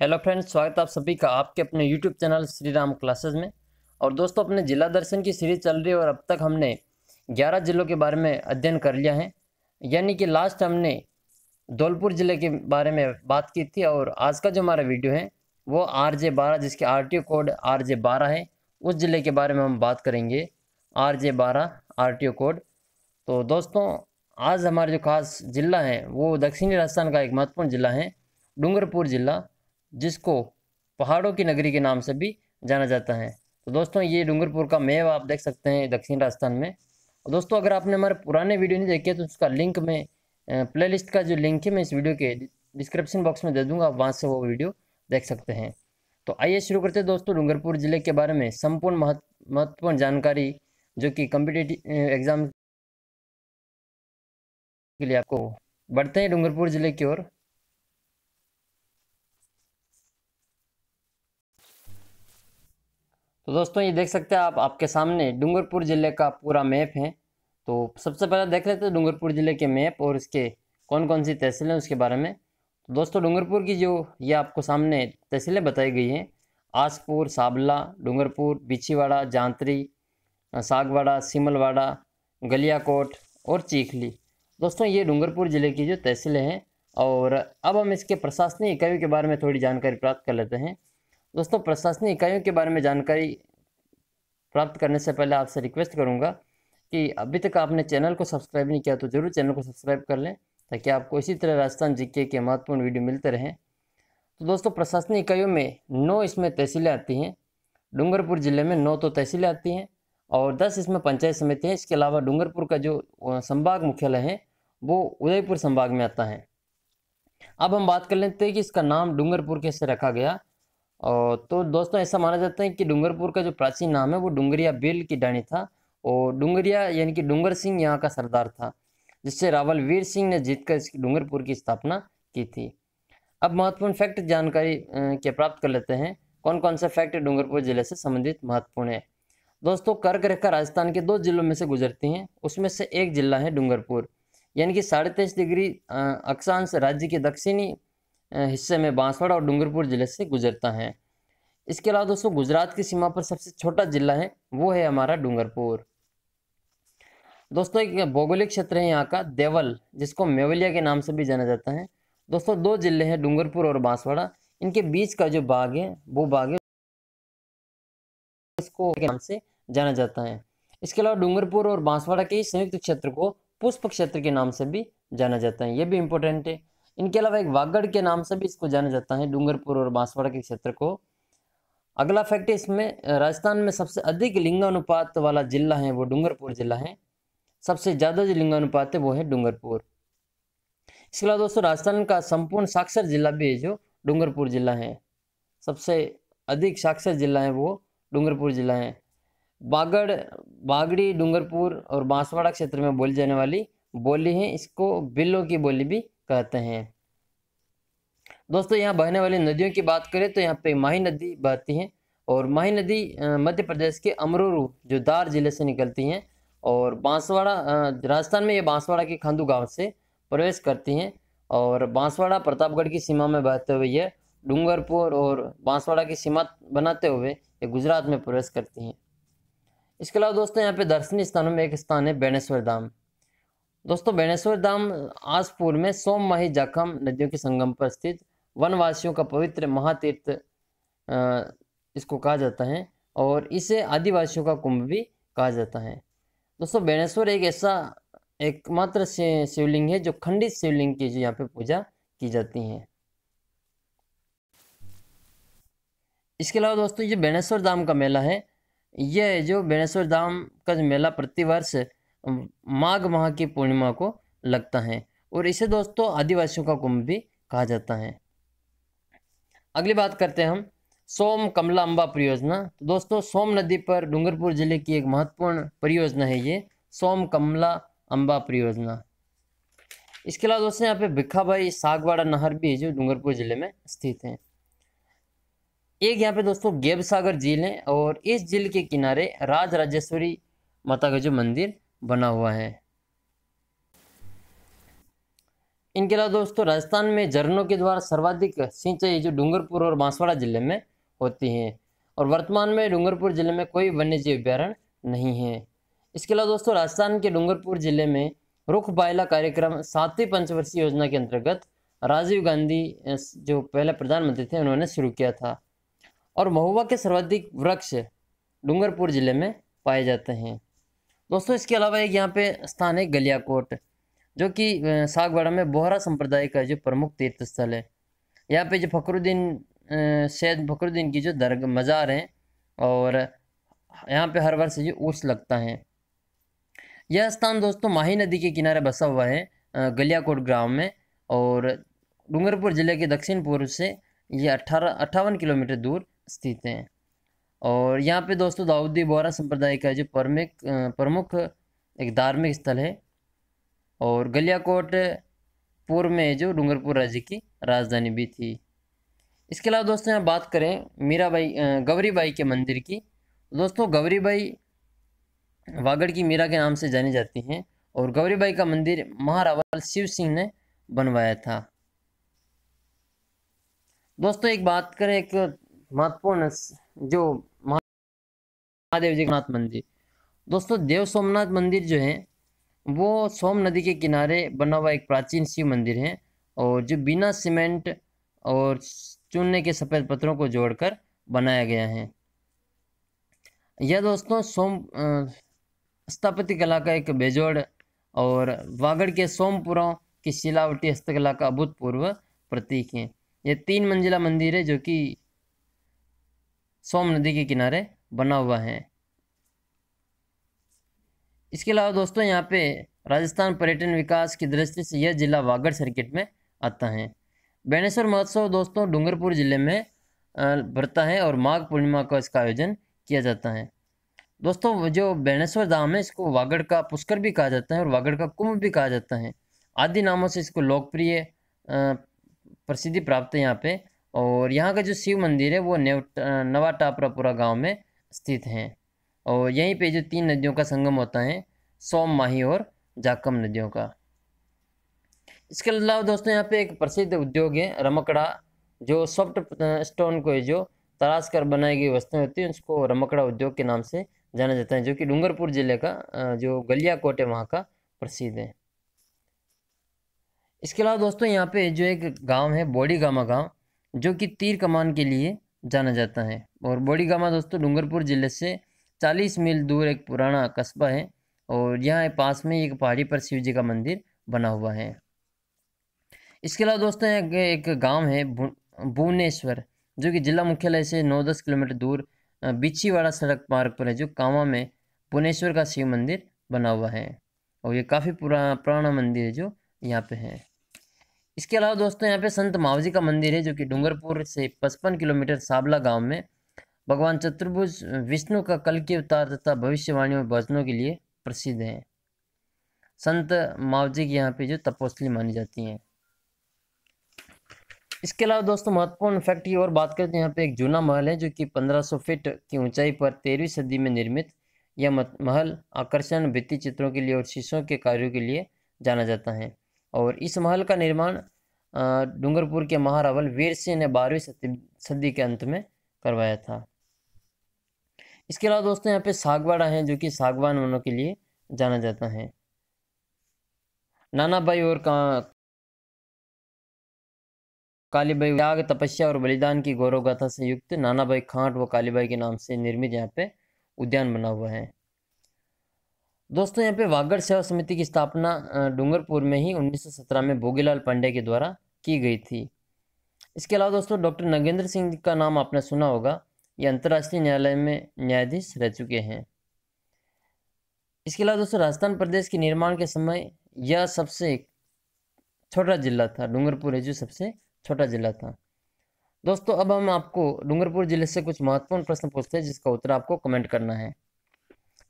hello friends स्वागत आप सभी का आपके अपने YouTube channel Shri Ram classes में और दोस्तों अपने जिला दर्शन की सीरीज चल रही है और अब तक हमने 11 जिलों के बारे में अध्ययन कर लिया है यानी कि लास्ट हमने धौलपुर जिले के बारे में बात की थी और आज का जो हमारा वीडियो है वो आर जे बारह जिसके R T O code R J बारह है उस जिले के बारे में हम बात करेंगे आर जे बारह आर टी ओ कोड तो दोस्तों आज हमारा जो खास जिला है वो दक्षिणी राजस्थान का एक महत्वपूर्ण जिला है डूंगरपुर जिला जिसको पहाड़ों की नगरी के नाम से भी जाना जाता है तो दोस्तों ये डूंगरपुर का मेव आप देख सकते हैं दक्षिण राजस्थान में और दोस्तों अगर आपने हमारे पुराने वीडियो नहीं देखे तो उसका लिंक में प्लेलिस्ट का जो लिंक है मैं इस वीडियो के डिस्क्रिप्शन बॉक्स में दे दूंगा आप वहाँ से वो वीडियो देख सकते हैं तो आइए शुरू करते हैं दोस्तों डूंगरपुर ज़िले के बारे में संपूर्ण महत्वपूर्ण जानकारी जो कि कम्पिटेटिव एग्ज़ाम के लिए आपको बढ़ते हैं डूंगरपुर ज़िले की ओर तो दोस्तों ये देख सकते हैं आप आपके सामने डूंगरपुर ज़िले का पूरा मैप है तो सबसे पहले देख लेते हैं डूंगरपुर ज़िले के मैप और इसके कौन कौन सी तहसीलें उसके बारे में तो दोस्तों डूंगरपुर की जो ये आपको सामने तहसीलें बताई गई हैं आसपुर साबला डूंगरपुर बिछीवाड़ा जांतरी सागवाड़ा सिमलवाड़ा गलियाकोट और चीखली दोस्तों ये डूंगरपुर ज़िले की जो तहसीलें हैं और अब हम इसके प्रशासनिक इकाइयों के बारे में थोड़ी जानकारी प्राप्त कर लेते हैं दोस्तों प्रशासनिक इकाइयों के बारे में जानकारी प्राप्त करने से पहले आपसे रिक्वेस्ट करूँगा कि अभी तक आपने चैनल को सब्सक्राइब नहीं किया तो ज़रूर चैनल को सब्सक्राइब कर लें ताकि आपको इसी तरह राजस्थान जीके के महत्वपूर्ण वीडियो मिलते रहें तो दोस्तों प्रशासनिक इकाइयों में नौ इसमें तहसीलें आती हैं डूंगरपुर ज़िले में नौ तो तहसीलें आती हैं और दस इसमें पंचायत समिति हैं इसके अलावा डूंगरपुर का जो संभाग मुख्यालय है वो उदयपुर संभाग में आता है अब हम बात कर लेते हैं कि इसका नाम डूंगरपुर कैसे रखा गया और तो दोस्तों ऐसा माना जाता है कि डूंगरपुर का जो प्राचीन नाम है वो डूंगरिया बेल की डाणी था और डूंगरिया यानी कि डूंगर सिंह यहाँ का सरदार था जिससे रावल वीर सिंह ने जीतकर इसकी डूंगरपुर की स्थापना की थी अब महत्वपूर्ण फैक्ट जानकारी के प्राप्त कर लेते हैं कौन कौन से फैक्ट डूंगरपुर जिले से संबंधित महत्वपूर्ण है दोस्तों कर्क रेखा राजस्थान के दो जिलों में से गुजरती हैं उसमें से एक जिला है डूंगरपुर यानी कि साढ़े तेईस डिग्री अक्षांश राज्य के दक्षिणी हिस्से में बांसवाड़ा और डूंगरपुर जिले से गुजरता है इसके अलावा दोस्तों गुजरात की सीमा पर सबसे छोटा जिला है वो है हमारा डूंगरपुर दोस्तों एक भौगोलिक क्षेत्र है यहाँ का देवल जिसको मेवलिया के नाम से भी जाना जाता है दोस्तों दो जिले हैं डूंगरपुर और बांसवाड़ा इनके बीच का जो बाघ है वो बाघ है इसको नाम से जाना जाता है इसके अलावा डूंगरपुर और बांसवाड़ा के संयुक्त क्षेत्र को पुष्प क्षेत्र के नाम से भी जाना जाता है ये भी इम्पोर्टेंट है इनके अलावा एक वागड़ के नाम से भी इसको जाना जाता है डूंगरपुर और बांसवाड़ा के क्षेत्र को अगला फैक्ट इसमें राजस्थान में सबसे अधिक लिंगानुपात वाला जिला है वो डूंगरपुर जिला है सबसे ज़्यादा जो लिंगानुपात है वो है डूंगरपुर इसके अलावा दोस्तों राजस्थान का संपूर्ण साक्षर जिला भी है जो डूंगरपुर जिला है सबसे अधिक साक्षर जिला है वो डूंगरपुर जिला है बागड़ बागड़ी डूंगरपुर और बांसवाड़ा क्षेत्र में बोली जाने वाली बोली है इसको बिल्लों की बोली भी कहते हैं दोस्तों यहाँ बहने वाली नदियों की बात करें तो यहाँ पे माही नदी बहती है और माही नदी मध्य प्रदेश के अमरूरू जो दार जिले से निकलती हैं और बांसवाड़ा राजस्थान में ये बांसवाड़ा के खंदू गांव से प्रवेश करती हैं और बांसवाड़ा प्रतापगढ़ की सीमा में बहते हुए यह डूंगरपुर और बांसवाड़ा की सीमा बनाते हुए ये गुजरात में प्रवेश करती हैं इसके अलावा दोस्तों यहाँ पे दर्शनीय स्थानों में एक स्थान है बेणेश्वर धाम दोस्तों बेणेश्वर धाम आसपुर में सोम माही जाखम नदियों के संगम पर स्थित वनवासियों का पवित्र महातीर्थ इसको कहा जाता है और इसे आदिवासियों का कुंभ भी कहा जाता है दोस्तों बेणेश्वर एक ऐसा एकमात्र शिवलिंग है जो खंडित शिवलिंग की जो यहाँ पे पूजा की जाती है इसके अलावा दोस्तों ये बेणेश्वर धाम का मेला है यह जो बेणेश्वर धाम का जो मेला प्रतिवर्ष माघ माह की पूर्णिमा को लगता है और इसे दोस्तों आदिवासियों का कुंभ भी कहा जाता है अगली बात करते हैं हम सोम कमला अम्बा परियोजना तो दोस्तों सोम नदी पर डूंगरपुर जिले की एक महत्वपूर्ण परियोजना है ये सोम कमला अम्बा परियोजना इसके अलावा दोस्तों यहाँ पे भाई सागवाड़ा नहर भी है जो डूंगरपुर जिले में स्थित है एक यहाँ पे दोस्तों गेब सागर झील है और इस झील के किनारे राज राजेश्वरी माता का जो मंदिर बना हुआ है इनके अलावा दोस्तों राजस्थान में झरनों के द्वारा सर्वाधिक सिंचाई जो डूंगरपुर और बांसवाड़ा जिले में होती है और वर्तमान में डूंगरपुर जिले में कोई वन्यजीव अभ्यारण नहीं है इसके अलावा दोस्तों राजस्थान के डूंगरपुर जिले में रुख बायला कार्यक्रम सातवीं पंचवर्षीय योजना के अंतर्गत राजीव गांधी जो पहले प्रधानमंत्री थे उन्होंने शुरू किया था और महुआ के सर्वाधिक वृक्ष डूंगरपुर जिले में पाए जाते हैं दोस्तों इसके अलावा एक यहाँ पे स्थान है गलियाकोट जो कि सागवाड़ा में बोहरा संप्रदाय का जो प्रमुख तीर्थ स्थल है यहाँ पे जो फकरुद्दीन सैद फकरुद्दीन की जो दरग मज़ार हैं और यहाँ पे हर वर्ष जो उर्स लगता है यह स्थान दोस्तों माही नदी के किनारे बसा हुआ है गलियाकोट ग्राम में और डूंगरपुर ज़िले के दक्षिण पूर्व से ये अट्ठारह अट्ठावन किलोमीटर दूर स्थित हैं और यहाँ पे दोस्तों दाऊदी बोरा संप्रदाय का जो प्रमुख प्रमुख एक धार्मिक स्थल है और गलियाकोट पूर्व में जो डूंगरपुर राज्य की राजधानी भी थी इसके अलावा दोस्तों यहाँ बात करें मीराबाई गवरी बाई के मंदिर की दोस्तों गवरी बाई वागड़ की मीरा के नाम से जानी जाती हैं और गवरी बाई का मंदिर महारावल शिव सिंह ने बनवाया था दोस्तों एक बात करें एक महत्वपूर्ण जो महादेव जी नाथ मंदिर दोस्तों देव सोमनाथ मंदिर जो है वो सोम नदी के किनारे बना हुआ एक प्राचीन शिव मंदिर है और जो बिना सीमेंट और चूने के सफ़ेद पत्थरों को जोड़कर बनाया गया है यह दोस्तों सोम स्थापत्य कला का एक बेजोड़ और वागड़ के सोमपुरों की शिलावटी हस्तकला का अभूतपूर्व प्रतीक है यह तीन मंजिला मंदिर है जो कि सोम नदी के किनारे बना हुआ है इसके अलावा दोस्तों यहाँ पे राजस्थान पर्यटन विकास की दृष्टि से यह जिला वागड़ सर्किट में आता है बेनेश्वर महोत्सव दोस्तों डूंगरपुर जिले में भरता है और माघ पूर्णिमा को इसका आयोजन किया जाता है दोस्तों जो बैनेश्वर धाम है इसको वागड़ का पुष्कर भी कहा जाता है और वागड़ का कुंभ भी कहा जाता है आदि नामों से इसको लोकप्रिय प्रसिद्धि प्राप्त है यहाँ पे और यहाँ का जो शिव मंदिर है वो नवा टापरापुरा गाँव में स्थित हैं और यहीं पे जो तीन नदियों का संगम होता है सोम माही और जाकम नदियों का इसके अलावा दोस्तों यहाँ पे एक प्रसिद्ध उद्योग है रमकड़ा जो सॉफ्ट स्टोन को जो तराश कर बनाई गई वस्तुएं होती हैं उसको रमकड़ा उद्योग के नाम से जाना जाता है जो कि डूंगरपुर जिले का जो गलिया कोट है वहाँ का प्रसिद्ध है इसके अलावा दोस्तों यहाँ पे जो एक गांव है बोडी गामा गांव जो कि तीर कमान के लिए जाना जाता है और बोड़ी गामा दोस्तों डूंगरपुर जिले से 40 मील दूर एक पुराना कस्बा है और यहाँ पास में एक पहाड़ी पर शिव जी का मंदिर बना हुआ है इसके अलावा दोस्तों एक गांव है भुवनेश्वर जो कि जिला मुख्यालय से 9-10 किलोमीटर दूर बिछीवाड़ा सड़क मार्ग पर है जो कावा में भुवनेश्वर का शिव मंदिर बना हुआ है और ये काफ़ी पुराना पुराना मंदिर है जो यहाँ पे है इसके अलावा दोस्तों यहाँ पे संत मावजी का मंदिर है जो कि डूंगरपुर से पचपन किलोमीटर साबला गाँव में भगवान चतुर्भुज विष्णु का कल के अवतार तथा भविष्यवाणी और भजनों के लिए प्रसिद्ध है संत मावजी की यहाँ पे जो तपोस्थली मानी जाती हैं इसके अलावा दोस्तों महत्वपूर्ण फैक्ट की और बात करते हैं तो यहाँ पे एक जूना महल है जो कि पंद्रह फीट की ऊंचाई पर तेरहवीं सदी में निर्मित यह महल आकर्षण भित्ति चित्रों के लिए और शीशों के कार्यों के लिए जाना जाता है और इस महल का निर्माण डूंगरपुर के महारावल वीर सिंह ने बारहवीं सदी के अंत में करवाया था इसके अलावा दोस्तों यहाँ पे सागवाड़ा है जो कि सागवान वनों के लिए जाना जाता है नाना भाई और का कालीबाई त्याग तपस्या और बलिदान की गौरव गाथा से युक्त नानाबाई खांट व कालीबाई के नाम से निर्मित यहाँ पे उद्यान बना हुआ है दोस्तों यहाँ पे वागड़ सेवा समिति की स्थापना डूंगरपुर में ही 1917 में भोगीलाल पांडे के द्वारा की गई थी इसके अलावा दोस्तों डॉक्टर नगेंद्र सिंह का नाम आपने सुना होगा ये अंतर्राष्ट्रीय न्यायालय में न्यायाधीश रह चुके हैं इसके अलावा दोस्तों राजस्थान प्रदेश के निर्माण के समय यह सबसे छोटा जिला था डूंगरपुर है जो सबसे छोटा जिला था दोस्तों अब हम आपको डूंगरपुर जिले से कुछ महत्वपूर्ण प्रश्न पूछते हैं जिसका उत्तर आपको कमेंट करना है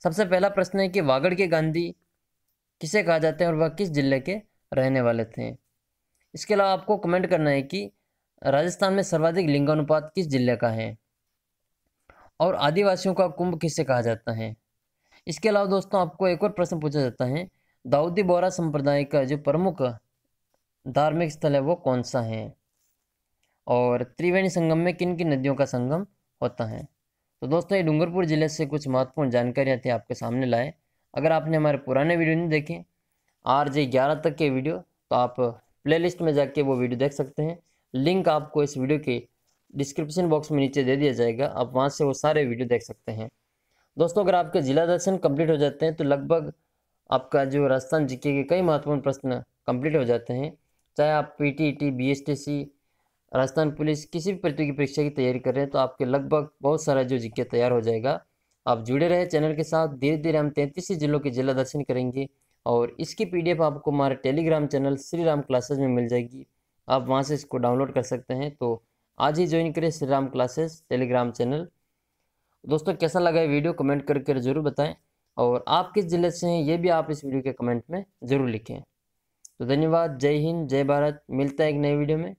सबसे पहला प्रश्न है कि वागड़ के गांधी किसे कहा जाते हैं और वह किस जिले के रहने वाले थे इसके अलावा आपको कमेंट करना है कि राजस्थान में सर्वाधिक लिंगानुपात किस जिले का है और आदिवासियों का कुंभ किसे कहा जाता है इसके अलावा दोस्तों आपको एक और प्रश्न पूछा जाता है दाऊदी बोरा संप्रदाय का जो प्रमुख धार्मिक स्थल है वो कौन सा है और त्रिवेणी संगम में किन किन नदियों का संगम होता है तो दोस्तों ये डूंगरपुर ज़िले से कुछ महत्वपूर्ण जानकारियाँ थी आपके सामने लाए अगर आपने हमारे पुराने वीडियो नहीं देखे आर जे ग्यारह तक के वीडियो तो आप प्लेलिस्ट में जाके वो वीडियो देख सकते हैं लिंक आपको इस वीडियो के डिस्क्रिप्शन बॉक्स में नीचे दे दिया जाएगा आप वहाँ से वो सारे वीडियो देख सकते हैं दोस्तों अगर आपके जिला दर्शन कंप्लीट हो जाते हैं तो लगभग आपका जो राजस्थान जी के कई महत्वपूर्ण प्रश्न कंप्लीट हो जाते हैं चाहे आप टी बीएसटीसी राजस्थान पुलिस किसी भी प्रतियोगी परीक्षा की तैयारी कर रहे हैं तो आपके लगभग बहुत सारा जो जिक्के तैयार हो जाएगा आप जुड़े रहे चैनल के साथ धीरे धीरे हम तैंतीस जिलों के जिला दर्शन करेंगे और इसकी पी आपको हमारे telegram channel Shri Ram classes में मिल जाएगी आप वहाँ से इसको डाउनलोड कर सकते हैं तो आज ही ज्वाइन करें Shri Ram classes telegram channel दोस्तों कैसा लगा है वीडियो कमेंट करके ज़रूर बताएं और आप किस ज़िले से हैं ये भी आप इस वीडियो के कमेंट में ज़रूर लिखें तो धन्यवाद जय हिंद जय भारत मिलता है एक नए वीडियो में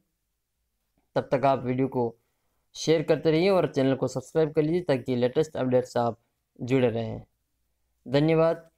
तब तक आप वीडियो को शेयर करते रहिए और चैनल को सब्सक्राइब कर लीजिए ताकि लेटेस्ट अपडेट्स आप जुड़े रहें धन्यवाद